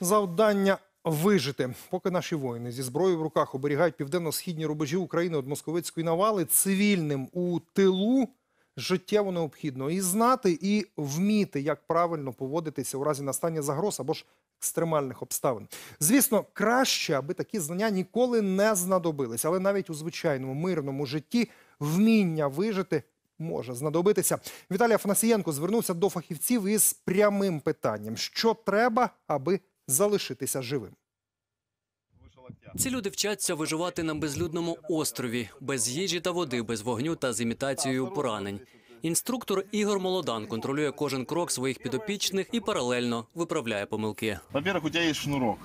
Завдання вижити, поки наші воїни зі зброєю в руках оберігають південно-східні рубежі України від московицької навали цивільним у тилу. Життєво необхідно і знати, і вміти, як правильно поводитися у разі настання загроз або ж екстремальних обставин. Звісно, краще, аби такі знання ніколи не знадобились, але навіть у звичайному мирному житті вміння вижити може знадобитися. Віталій Афанасієнко звернувся до фахівців із прямим питанням: що треба, аби залишитися живим. Ці люди вчаться виживати на безлюдному острові без їжі та води, без вогню та з імітацією поранень. Інструктор Ігор Молодан контролює кожен крок своїх підопічних і паралельно виправляє помилки. Во-первых, у тебе є шнурок.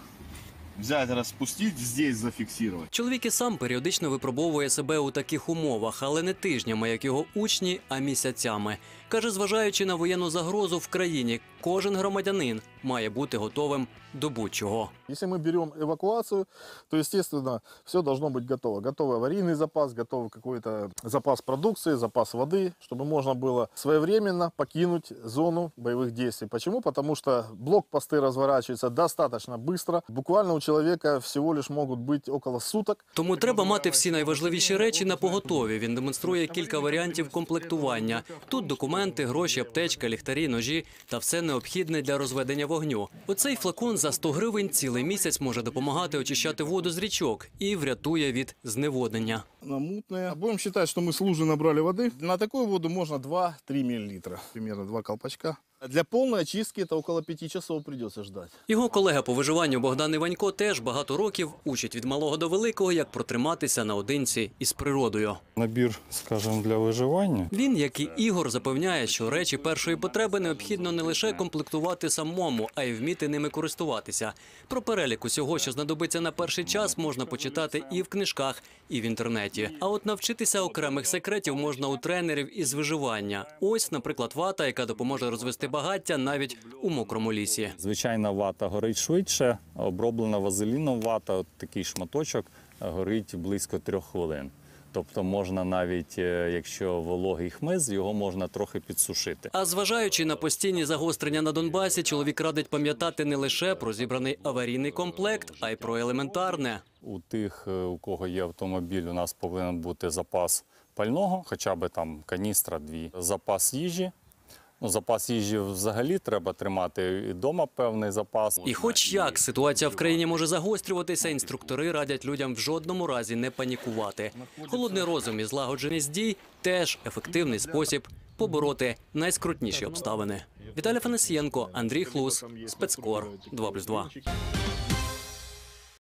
Взяти, розпустити, здесь зафіксувати. Чоловік і сам періодично випробовує себе у таких умовах, але не тижнями, як його учні, а місяцями. Каже, зважаючи на воєнну загрозу в країні, кожен громадянин має бути готовим до будь-чого. Якщо ми беремо евакуацію, то звісно, все має бути готове. Готовий аварійний запас, готовий якийсь запас продукції, запас води, щоб можна було своєвременно покинути зону бойових дій. Чому? Тому що блокпости розворачуються достатньо швидко. Буквально у чоловіка всього лиш можуть бути около суток. Тому треба мати всі найважливіші речі на поготові. Він демонструє кілька варіантів комплектування. Тут документи, гроші, аптечка, ліхтарі, ножі та все необхідне для розведення вогню. Оцей флакон за 100 гривень цілий місяць може допомагати очищати воду з річок і врятує від зневоднення. Намутне Будемо вважати, що ми з лужи набрали води. На таку воду можна 2-3 мл. Примерно два колпачка. Для повної очистки та около п'яти часов прийдеться ждати. Його колега по виживанню Богдан Іванько теж багато років учить від малого до великого, як протриматися наодинці із природою. Набір, скажімо, для виживання. Він, як і Ігор, запевняє, що речі першої потреби необхідно не лише комплектувати самому, а й вміти ними користуватися. Про перелік усього, що знадобиться на перший час, можна почитати і в книжках, і в інтернеті. А от навчитися окремих секретів можна у тренерів із виживання. Ось, наприклад, вата, яка допоможе розвести багаття навіть у мокрому лісі. Звичайна вата горить швидше, оброблена вазеліном вата, от такий шматочок е, горить близько трьох хвилин. Тобто можна навіть, е, якщо вологий хмиз, його можна трохи підсушити. А зважаючи на постійні загострення на Донбасі, чоловік радить пам'ятати не лише про зібраний аварійний комплект, а й про елементарне. У тих, е, у кого є автомобіль, у нас повинен бути запас пального, хоча б там каністра, дві запас їжі. Ну, запас їжі взагалі треба тримати. І дома певний запас. І, хоч як ситуація в країні може загострюватися, інструктори радять людям в жодному разі не панікувати. Холодний розум і злагодженість дій теж ефективний спосіб побороти найскрутніші обставини. Віталій Фанасієнко, Андрій Хлус, спецкор 2+,2.